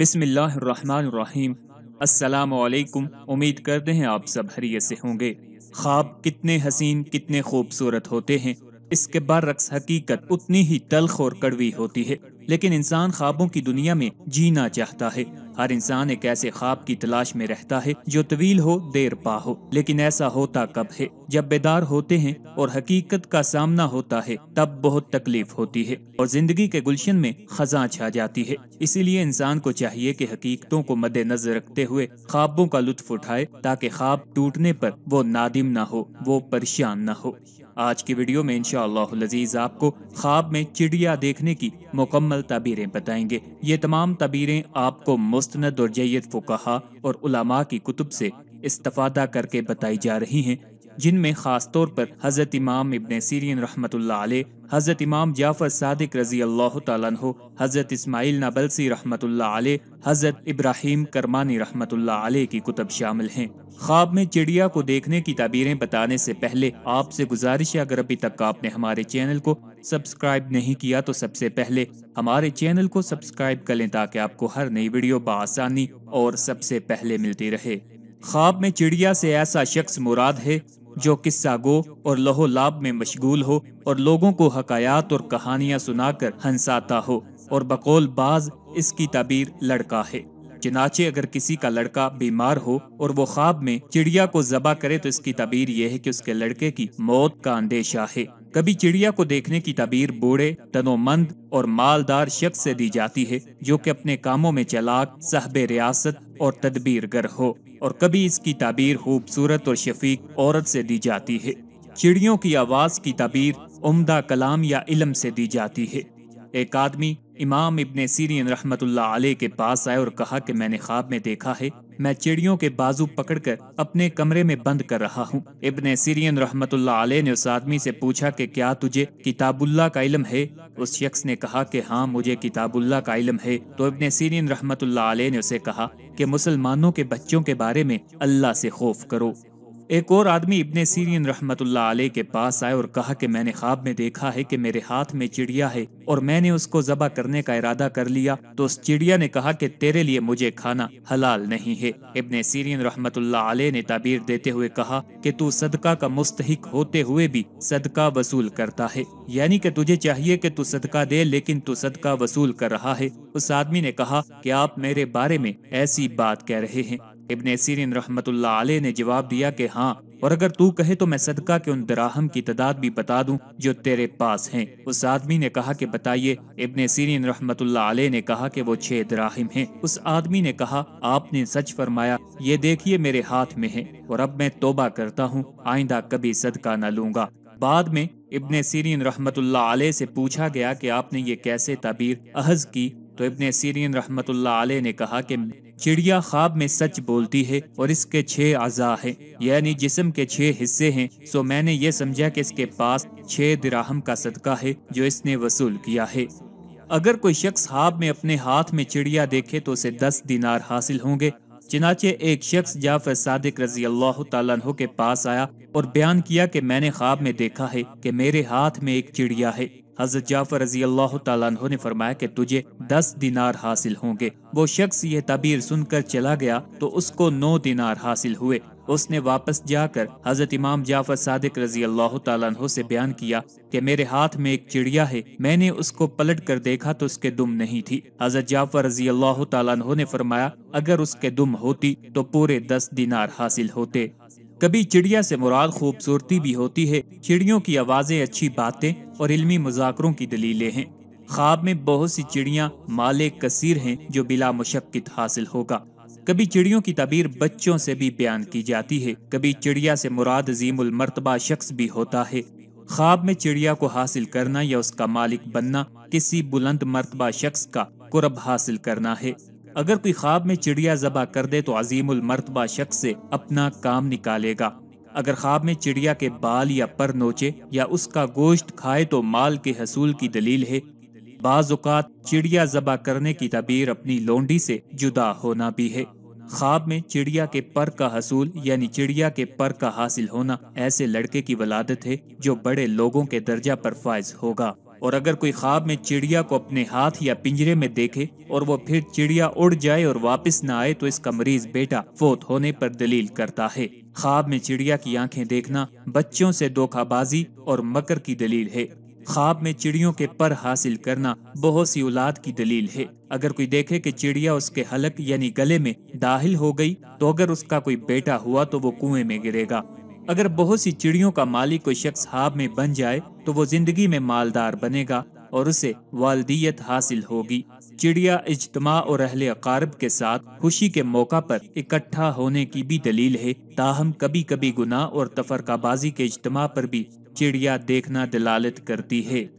बिसमीम असलकुम उम्मीद करते हैं आप सब हरियत से होंगे ख्वाब कितने हसीन कितने खूबसूरत होते हैं इसके बरक्स हकीकत उतनी ही तलख और कड़वी होती है लेकिन इंसान ख्वाबों की दुनिया में जीना चाहता है हर इंसान एक ऐसे ख्वाब की तलाश में रहता है जो तवील हो देर पा हो लेकिन ऐसा होता कब है जब बेदार होते हैं और हकीकत का सामना होता है तब बहुत तकलीफ होती है और जिंदगी के गुलशन में खजा छा जाती है इसीलिए इंसान को चाहिए की हकीकतों को मद्देनजर रखते हुए ख्वाबों का लुत्फ उठाए ताकि ख्वाब टूटने पर वो नादिम ना हो वो परेशान ना हो आज की वीडियो में इनशालाजीज़ आपको ख्वाब में चिड़िया देखने की मुकम्मल तबीरें बताएंगे ये तमाम तबीरें आपको मुस्ंद और जैद फुकाहा और उलामा की कुतुब से इस्तफादा करके बताई जा रही हैं जिनमें ख़ास तौर पर हज़रत इमाम इबन सीरियन रहमत हज़रत इमाम जाफ़र सादिक रज़ी अल्लाह तु हज़रत इसमाइल नबलसी रहमत हज़रत इब्राहिम करमानी रहमत की कुतब शामिल हैं ख्वाब में चिड़िया को देखने की तबीरें बताने से पहले आपसे गुजारिश है अगर अभी तक आपने हमारे चैनल को सब्सक्राइब नहीं किया तो सबसे पहले हमारे चैनल को सब्सक्राइब कर लें ताकि आपको हर नई वीडियो बसानी और सबसे पहले मिलती रहे ख्वाब में चिड़िया से ऐसा शख्स मुराद है जो किस्सा गो और लाभ में मशगूल हो और लोगों को हकायात और कहानियां सुनाकर हंसाता हो और बकौल बाज इसकी तबीर लड़का है चनाचे अगर किसी का लड़का बीमार हो और वो ख्वाब में चिड़िया को जबा करे तो इसकी तबीर यह है कि उसके लड़के की मौत का अंदेशा है कभी चिड़िया को देखने की तबीर बूढ़े तनोमंद और मालदार शख्स से दी जाती है जो कि अपने कामों में चलाक साहब रियासत और तदबीरगर हो और कभी इसकी तबीर खूबसूरत और शफीक औरत से दी जाती है चिड़ियों की आवाज़ की तबीर उम्दा कलाम या इलम से दी जाती है एक आदमी इमाम इबन सीरीन रहमतुल्लाह अलैह के पास आए और कहा कि मैंने ख्वाब में देखा है मैं चिड़ियों के बाजू पकड़कर अपने कमरे में बंद कर रहा हूँ इबन सीरीन रहमतुल्लाह अलैह ने उस आदमी से पूछा कि क्या तुझे किताबुल्ला का इलम है उस शख्स ने कहा कि हाँ मुझे किताबुल्लाह का इलम है तो इबन सीरीन रहमतुल्लाह अलैह ने उसे कहा कि मुसलमानों के बच्चों के बारे में अल्लाह से खौफ करो एक और आदमी इब्ने सीरिन रहमतुल्लाह आले के पास आए और कहा कि मैंने ख्वाब में देखा है कि मेरे हाथ में चिड़िया है और मैंने उसको जबा करने का इरादा कर लिया तो उस चिड़िया ने कहा कि तेरे लिए मुझे खाना हलाल नहीं है इब्ने सीरिन रहमतुल्लाह आल ने ताबीर देते हुए कहा कि तू सदका का मुस्तक होते हुए भी सदका वसूल करता है यानी की तुझे चाहिए की तू सदका दे लेकिन तू सदका वसूल कर रहा है उस आदमी ने कहा की आप मेरे बारे में ऐसी बात कह रहे हैं इबन सीरिन रहमतुल्लाह आलह ने जवाब दिया कि हाँ और अगर तू कहे तो मैं सदका के उन दराहम की तादाद भी बता दूं जो तेरे पास हैं उस आदमी ने कहा कि बताइए इबन सीरिन रहमतुल्लाह आलह ने कहा कि वो छह दराहम हैं उस आदमी ने कहा आपने सच फरमाया ये देखिए मेरे हाथ में है और अब मैं तोबा करता हूँ आइंदा कभी सदका न लूंगा बाद में इबन सीरीन रहमतुल्ला आलह से पूछा गया कि आपने ये कैसे ताबीर अहज की तो इबन सीरीन रहमतुल्ला आल ने कहा कि चिड़िया ख्वाब में सच बोलती है और इसके छह अज़ा है यानी जिसम के छह हिस्से हैं सो मैंने ये समझा कि इसके पास छह दिराहम का सदका है जो इसने वसूल किया है अगर कोई शख्स ख्वाब में अपने हाथ में चिड़िया देखे तो उसे दस दिनार हासिल होंगे चनाचे एक शख्स जाफर सादिक रजी अल्लाह तु के पास आया और बयान किया कि मैंने ख्वाब में देखा है कि मेरे हाथ में एक चिड़िया है हजरत जाफर रजी अल्लाह तु ने फरमाया कि तुझे दस दिनार हासिल होंगे वो शख्स ये तबीर सुनकर चला गया तो उसको नौ दिनार हासिल हुए उसने वापस जाकर हजरत इमाम जाफर सादिक रजी अल्लाह तु से बयान किया कि मेरे हाथ में एक चिड़िया है मैंने उसको पलट कर देखा तो उसके दुम नहीं थी हजरत जाफर रजी अल्लाह तु ने फरमाया अगर उसके दुम होती तो पूरे दस दिनार हासिल होते कभी चिड़िया से मुराद खूबसूरती भी होती है चिड़ियों की आवाज़ें अच्छी बातें और इल्मी मुजाकरों की दलीलें हैं ख्वाब में बहुत सी चिड़िया माले कसीर हैं जो बिला मुशक्क़त हासिल होगा कभी चिड़ियों की तबीर बच्चों से भी बयान की जाती है कभी चिड़िया से मुराद अजीमुल मरतबा शख्स भी होता है ख्वाब में चिड़िया को हासिल करना या उसका मालिक बनना किसी बुलंद मरतबा शख्स का कुरब हासिल करना है अगर कोई ख्वाब में चिड़िया जबा कर दे तो अजीम उलमरतबा शख्स से अपना काम निकालेगा अगर ख्वाब में चिड़िया के बाल या पर नोचे या उसका गोश्त खाए तो माल के हसूल की दलील है बाज़ात चिड़िया जबा करने की तबीर अपनी लोंडी से जुदा होना भी है ख्वाब में चिड़िया के पर का हसूल यानी चिड़िया के पर का हासिल होना ऐसे लड़के की वलादत है जो बड़े लोगों के दर्जा पर फायज होगा और अगर कोई ख्वाब में चिड़िया को अपने हाथ या पिंजरे में देखे और वो फिर चिड़िया उड़ जाए और वापस न आए तो इसका मरीज बेटा फोत होने पर दलील करता है ख्वाब में चिड़िया की आंखें देखना बच्चों से धोखाबाजी और मकर की दलील है ख्वाब में चिड़ियों के पर हासिल करना बहुत सी औलाद की दलील है अगर कोई देखे कि चिड़िया उसके हलक यानी गले में दाखिल हो गई तो अगर उसका कोई बेटा हुआ तो वो कुएं में गिरेगा अगर बहुत सी चिड़ियों का मालिक कोई शख्स हाब में बन जाए तो वो जिंदगी में मालदार बनेगा और उसे वालदियत हासिल होगी चिड़िया इजतमा और अहल अकारब के साथ खुशी के मौका पर इकट्ठा होने की भी दलील है ताहम कभी कभी गुनाह और तफरकाबाजी के इजतमा पर भी चिड़िया देखना दलालत करती है